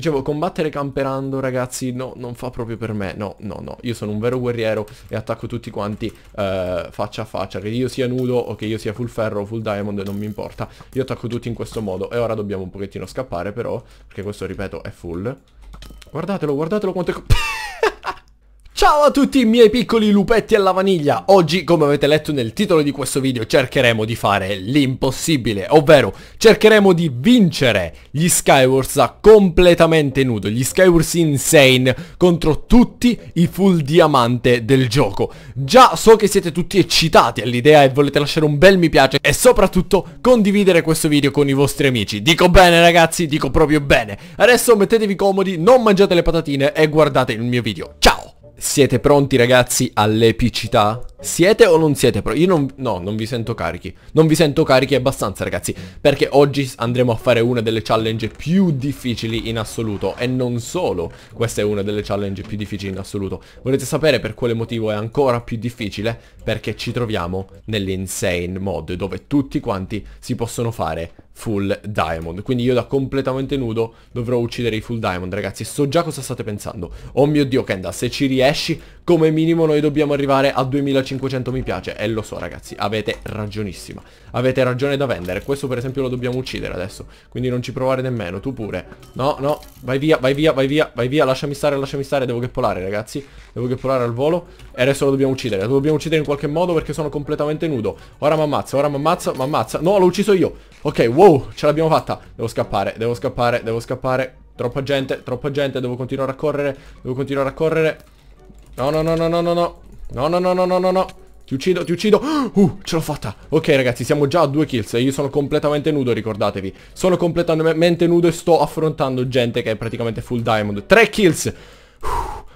Dicevo, combattere camperando, ragazzi, no, non fa proprio per me. No, no, no. Io sono un vero guerriero e attacco tutti quanti eh, faccia a faccia. Che io sia nudo o che io sia full ferro o full diamond, non mi importa. Io attacco tutti in questo modo. E ora dobbiamo un pochettino scappare, però, perché questo, ripeto, è full. Guardatelo, guardatelo quanto è... Ciao a tutti i miei piccoli lupetti alla vaniglia! Oggi, come avete letto nel titolo di questo video, cercheremo di fare l'impossibile, ovvero cercheremo di vincere gli Skywars completamente nudo, gli Skywars insane contro tutti i full diamante del gioco. Già so che siete tutti eccitati all'idea e volete lasciare un bel mi piace e soprattutto condividere questo video con i vostri amici. Dico bene ragazzi, dico proprio bene. Adesso mettetevi comodi, non mangiate le patatine e guardate il mio video. Ciao! Siete pronti ragazzi all'epicità? Siete o non siete pro? Io non... No, non vi sento carichi. Non vi sento carichi abbastanza, ragazzi. Perché oggi andremo a fare una delle challenge più difficili in assoluto. E non solo. Questa è una delle challenge più difficili in assoluto. Volete sapere per quale motivo è ancora più difficile? Perché ci troviamo nell'insane mod, dove tutti quanti si possono fare full diamond. Quindi io da completamente nudo dovrò uccidere i full diamond, ragazzi. So già cosa state pensando. Oh mio Dio, Kenda, se ci riesci, come minimo noi dobbiamo arrivare a 2500 mi piace E lo so ragazzi, avete ragionissima Avete ragione da vendere Questo per esempio lo dobbiamo uccidere adesso Quindi non ci provare nemmeno, tu pure No, no, vai via, vai via, vai via, vai via Lasciami stare, lasciami stare, devo che polare ragazzi Devo che polare al volo E adesso lo dobbiamo uccidere Lo dobbiamo uccidere in qualche modo perché sono completamente nudo Ora mi ammazza, ora mi ammazza, mi ammazza No, l'ho ucciso io Ok, wow, ce l'abbiamo fatta Devo scappare, devo scappare, devo scappare Troppa gente, troppa gente, devo continuare a correre Devo continuare a correre No, no, no, no, no, no, no. No, no, no, no, no, no, no. Ti uccido, ti uccido. Uh, ce l'ho fatta. Ok, ragazzi, siamo già a due kills. Io sono completamente nudo, ricordatevi. Sono completamente nudo e sto affrontando gente che è praticamente full diamond. Tre kills. Uh,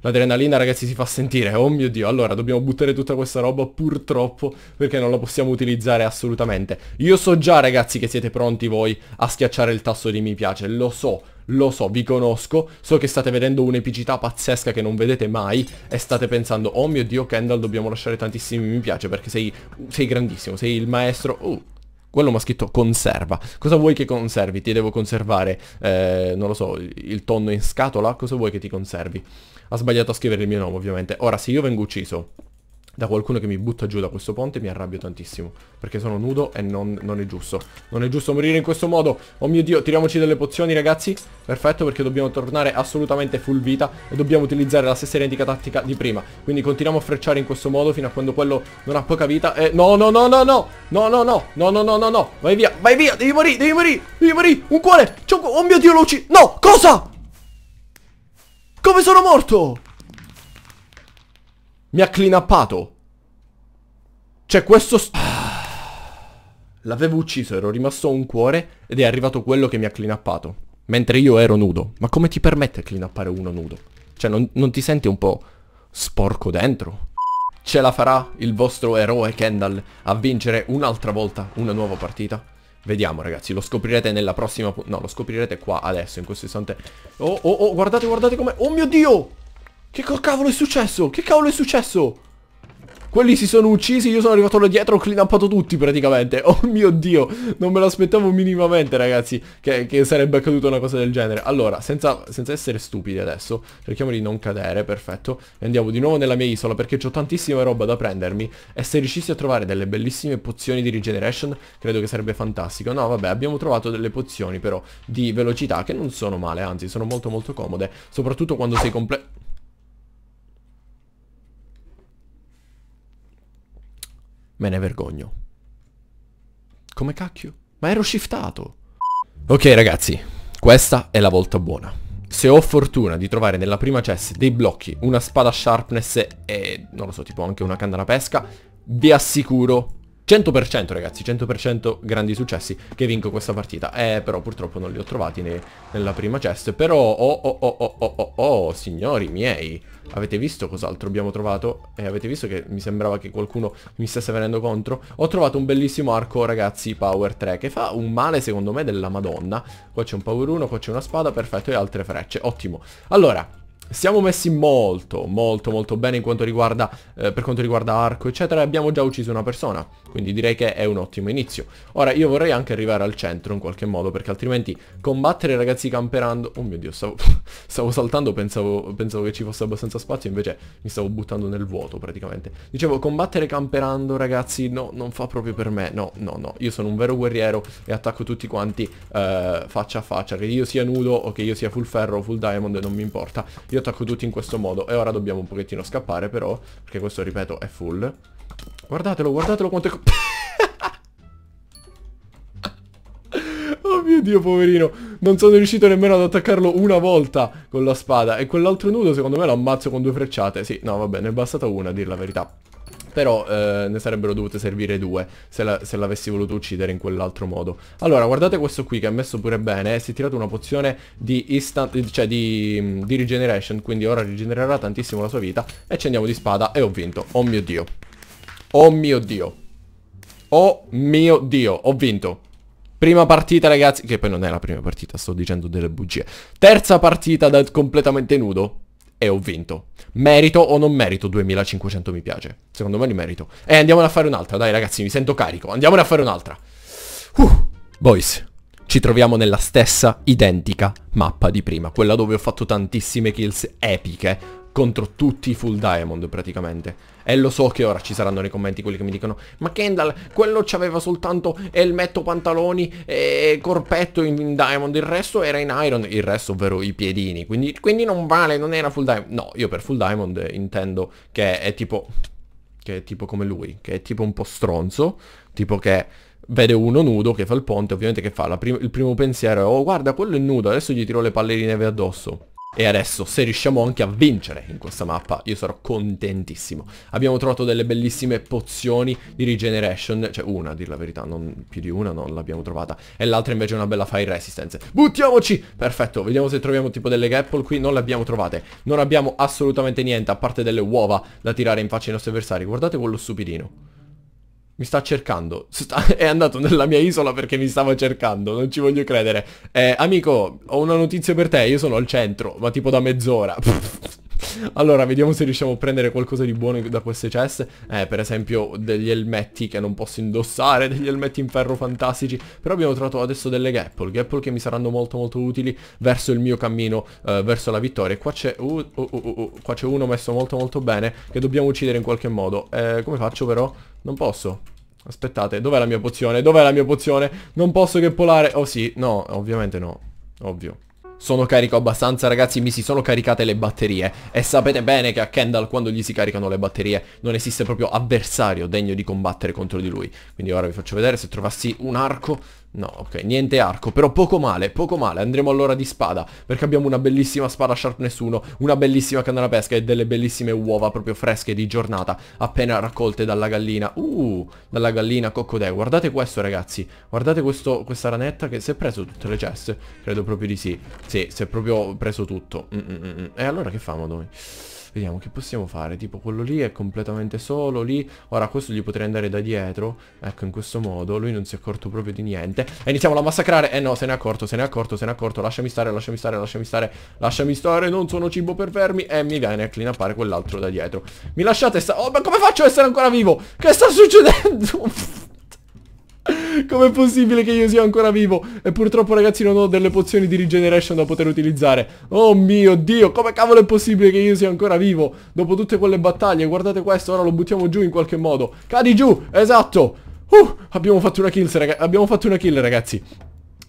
L'adrenalina, ragazzi, si fa sentire. Oh mio Dio. Allora, dobbiamo buttare tutta questa roba, purtroppo, perché non la possiamo utilizzare assolutamente. Io so già, ragazzi, che siete pronti voi a schiacciare il tasto di mi piace. Lo so. Lo so, vi conosco, so che state vedendo un'epicità pazzesca che non vedete mai e state pensando, oh mio Dio Kendall dobbiamo lasciare tantissimi mi piace perché sei, sei grandissimo, sei il maestro... Uh, quello mi ha scritto conserva. Cosa vuoi che conservi? Ti devo conservare, eh, non lo so, il tonno in scatola? Cosa vuoi che ti conservi? Ha sbagliato a scrivere il mio nome ovviamente. Ora, se io vengo ucciso, da qualcuno che mi butta giù da questo ponte mi arrabbio tantissimo. Perché sono nudo e non, non, è giusto. Non è giusto morire in questo modo. Oh mio Dio, tiriamoci delle pozioni ragazzi. Perfetto perché dobbiamo tornare assolutamente full vita e dobbiamo utilizzare la stessa identica tattica di prima. Quindi continuiamo a frecciare in questo modo fino a quando quello non ha poca vita. E no, no, no, no, no. No, no, no, no, no, no, no, no. Vai via, vai via, devi morire, devi morire, devi morire. Un cuore. Un... Oh mio Dio, lo uccido. No, cosa? Come sono morto? Mi ha clean Cioè questo... L'avevo ucciso, ero rimasto un cuore ed è arrivato quello che mi ha clean Mentre io ero nudo. Ma come ti permette clean upare uno nudo? Cioè non, non ti senti un po' sporco dentro? Ce la farà il vostro eroe Kendall a vincere un'altra volta una nuova partita? Vediamo ragazzi, lo scoprirete nella prossima... No, lo scoprirete qua adesso, in questo istante. Oh, oh, oh, guardate, guardate come... Oh mio Dio! Che cavolo è successo? Che cavolo è successo? Quelli si sono uccisi, io sono arrivato là dietro, ho cleanuppato tutti praticamente. Oh mio Dio, non me l'aspettavo minimamente ragazzi che, che, sarebbe accaduta una cosa del genere. Allora, senza, senza, essere stupidi adesso, cerchiamo di non cadere, perfetto. E andiamo di nuovo nella mia isola perché ho tantissima roba da prendermi. E se riuscissi a trovare delle bellissime pozioni di regeneration, credo che sarebbe fantastico. No, vabbè, abbiamo trovato delle pozioni però di velocità che non sono male, anzi sono molto molto comode. Soprattutto quando sei completo... Me ne vergogno. Come cacchio? Ma ero shiftato. Ok ragazzi, questa è la volta buona. Se ho fortuna di trovare nella prima chest dei blocchi, una spada sharpness e, non lo so, tipo anche una candela pesca, vi assicuro 100% ragazzi, 100% grandi successi che vinco questa partita. Eh, però purtroppo non li ho trovati né nella prima chest. Però, oh, oh, oh, oh, oh, oh, oh, signori miei. Avete visto cos'altro abbiamo trovato? E eh, avete visto che mi sembrava che qualcuno mi stesse venendo contro? Ho trovato un bellissimo arco, ragazzi, Power 3, che fa un male, secondo me, della madonna. Qua c'è un Power 1, qua c'è una spada, perfetto, e altre frecce. Ottimo. Allora, siamo messi molto, molto, molto bene in quanto riguarda, eh, per quanto riguarda arco, eccetera. Abbiamo già ucciso una persona, quindi direi che è un ottimo inizio. Ora, io vorrei anche arrivare al centro in qualche modo, perché altrimenti combattere ragazzi camperando... Oh mio Dio, stavo, stavo saltando, pensavo, pensavo, che ci fosse abbastanza spazio, invece mi stavo buttando nel vuoto praticamente. Dicevo, combattere camperando, ragazzi, no, non fa proprio per me. No, no, no, io sono un vero guerriero e attacco tutti quanti eh, faccia a faccia. Che io sia nudo o che io sia full ferro o full diamond, non mi importa. Io io attacco tutti in questo modo E ora dobbiamo un pochettino scappare però Perché questo, ripeto, è full Guardatelo, guardatelo quanto è... oh mio Dio, poverino Non sono riuscito nemmeno ad attaccarlo una volta Con la spada E quell'altro nudo secondo me lo ammazzo con due frecciate Sì, no vabbè, ne è bastata una a dir la verità però eh, ne sarebbero dovute servire due se, l'avessi la, voluto uccidere in quell'altro modo. Allora, guardate questo qui che ha messo pure bene, eh, si è tirato una pozione di instant, cioè di, di regeneration, quindi ora rigenererà tantissimo la sua vita e ci andiamo di spada e ho vinto. Oh mio Dio. Oh mio Dio. Oh mio Dio, ho vinto. Prima partita ragazzi, che poi non è la prima partita, sto dicendo delle bugie. Terza partita da completamente nudo e ho vinto. Merito o non merito 2500 mi piace? Secondo me li merito. E eh, andiamone a fare un'altra, dai ragazzi, mi sento carico. Andiamo a fare un'altra. Uh, boys, ci troviamo nella stessa identica mappa di prima, quella dove ho fatto tantissime kills epiche contro tutti i full diamond praticamente. E lo so che ora ci saranno nei commenti quelli che mi dicono Ma Kendall, quello c'aveva soltanto elmetto, pantaloni e corpetto in, in, diamond Il resto era in iron, il resto ovvero i piedini Quindi, quindi non vale, non era full diamond No, io per full diamond intendo che è tipo... Che è tipo come lui, che è tipo un po' stronzo Tipo che vede uno nudo che fa il ponte, ovviamente che fa? Prim il primo pensiero è, oh guarda quello è nudo, adesso gli tiro le palle di neve addosso e adesso se riusciamo anche a vincere in questa mappa io sarò contentissimo. Abbiamo trovato delle bellissime pozioni di regeneration, cioè una a dir la verità, non più di una non l'abbiamo trovata. E l'altra invece è una bella fire resistance. Buttiamoci! Perfetto, vediamo se troviamo tipo delle gapple qui, non le abbiamo trovate. Non abbiamo assolutamente niente a parte delle uova da tirare in faccia ai nostri avversari. Guardate quello stupidino. Mi sta cercando. Sta... È andato nella mia isola perché mi stava cercando. Non ci voglio credere. Eh, amico, ho una notizia per te. Io sono al centro, ma tipo da mezz'ora. Allora, vediamo se riusciamo a prendere qualcosa di buono da queste ceste. Eh, per esempio degli elmetti che non posso indossare, degli elmetti in ferro fantastici. Però abbiamo trovato adesso delle gapple, gapple che mi saranno molto molto utili verso il mio cammino, eh, verso la vittoria. qua c'è uh, uh, uh, uno messo molto molto bene che dobbiamo uccidere in qualche modo. Eh, come faccio però? Non posso. Aspettate, dov'è la mia pozione? Dov'è la mia pozione? Non posso che polare... Oh sì, no, ovviamente no. Ovvio sono carico abbastanza ragazzi mi si sono caricate le batterie e sapete bene che a Kendall quando gli si caricano le batterie non esiste proprio avversario degno di combattere contro di lui quindi ora vi faccio vedere se trovassi un arco No, ok, niente arco, però poco male, poco male, andremo allora di spada, perché abbiamo una bellissima spada sharpness 1, una bellissima canna da pesca e delle bellissime uova proprio fresche di giornata, appena raccolte dalla gallina, uh, dalla gallina coccodè, guardate questo ragazzi, guardate questo, questa ranetta che si è preso tutte le ceste, credo proprio di sì, sì, si è proprio preso tutto, mm -mm -mm. mm. e allora che famo noi? Vediamo che possiamo fare. Tipo quello lì è completamente solo lì. Ora questo gli potrei andare da dietro. Ecco in questo modo. Lui non si è accorto proprio di niente. E iniziamo a massacrare. Eh no se n'è accorto se n'è accorto se n'è accorto. Lasciami stare lasciami stare lasciami stare. Lasciami stare non sono cibo per fermi. E mi viene a cleanupare quell'altro da dietro. Mi lasciate sta... Oh ma come faccio a essere ancora vivo? Che sta succedendo? Com'è possibile che io sia ancora vivo? E purtroppo ragazzi non ho delle pozioni di regeneration da poter utilizzare. Oh mio dio, come cavolo è possibile che io sia ancora vivo? Dopo tutte quelle battaglie, guardate questo, ora lo buttiamo giù in qualche modo. Cadi giù, esatto. Uh, abbiamo fatto una kill, raga abbiamo fatto una kill ragazzi.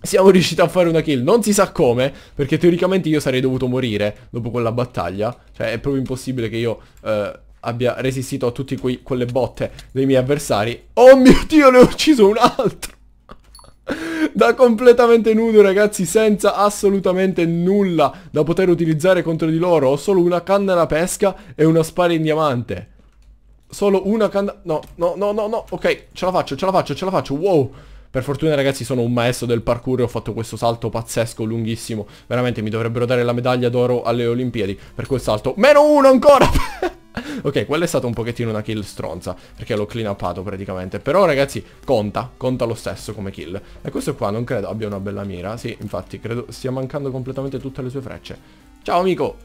Siamo riusciti a fare una kill, non si sa come, perché teoricamente io sarei dovuto morire dopo quella battaglia. Cioè è proprio impossibile che io... Eh abbia resistito a tutte quelle botte dei miei avversari. Oh mio Dio, ne ho ucciso un altro! da completamente nudo ragazzi senza assolutamente nulla da poter utilizzare contro di loro ho solo una canna da pesca e una spara in diamante solo una canna no no no no no ok ce la faccio ce la faccio ce la faccio wow per fortuna ragazzi sono un maestro del parkour e ho fatto questo salto pazzesco, lunghissimo. Veramente mi dovrebbero dare la medaglia d'oro alle Olimpiadi per quel salto. Meno uno ancora! ok, quella è stata un pochettino una kill stronza, perché l'ho clean upato praticamente. Però ragazzi, conta, conta lo stesso come kill. E questo qua non credo abbia una bella mira. Sì, infatti, credo stia mancando completamente tutte le sue frecce. Ciao amico!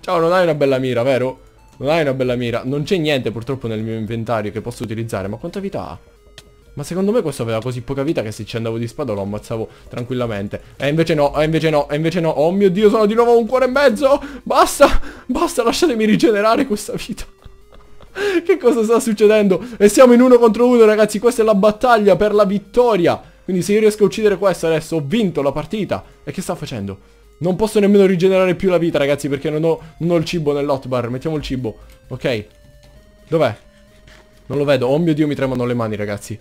Ciao, non hai una bella mira, vero? Non hai una bella mira. Non c'è niente purtroppo nel mio inventario che posso utilizzare, ma quanta vita ha? Ma secondo me questo aveva così poca vita che se ci andavo di spada lo ammazzavo tranquillamente. E invece no, e invece no, e invece no. Oh mio Dio, sono di nuovo un cuore e mezzo. Basta, basta, lasciatemi rigenerare questa vita. che cosa sta succedendo? E siamo in uno contro uno, ragazzi. Questa è la battaglia per la vittoria. Quindi se io riesco a uccidere questo adesso ho vinto la partita. E che sta facendo? Non posso nemmeno rigenerare più la vita, ragazzi, perché non ho, non ho il cibo nell'hotbar. Mettiamo il cibo. Ok. Dov'è? Non lo vedo. Oh mio Dio, mi tremano le mani, ragazzi.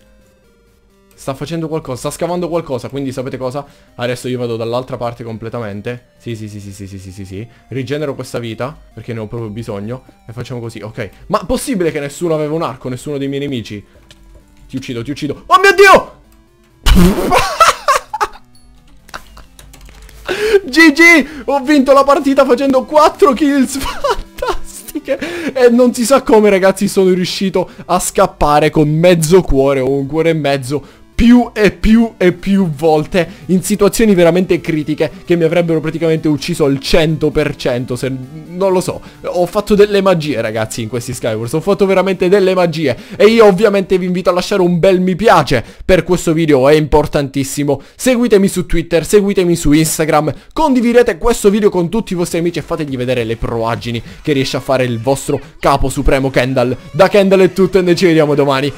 Sta facendo qualcosa, sta scavando qualcosa, quindi sapete cosa? Adesso io vado dall'altra parte completamente. Sì, sì, sì, sì, sì, sì, sì, sì, sì. Rigenero questa vita, perché ne ho proprio bisogno. E facciamo così, ok. Ma possibile che nessuno aveva un arco, nessuno dei miei nemici? Ti uccido, ti uccido. Oh mio Dio! GG! Ho vinto la partita facendo 4 kills fantastiche! E non si sa come ragazzi sono riuscito a scappare con mezzo cuore o un cuore e mezzo più e più e più volte in situazioni veramente critiche che mi avrebbero praticamente ucciso al 100% se non lo so. Ho fatto delle magie ragazzi in questi Skywars, ho fatto veramente delle magie e io ovviamente vi invito a lasciare un bel mi piace per questo video, è importantissimo. Seguitemi su Twitter, seguitemi su Instagram, condividete questo video con tutti i vostri amici e fategli vedere le proagini che riesce a fare il vostro capo supremo Kendall. Da Kendall è tutto e noi ci vediamo domani.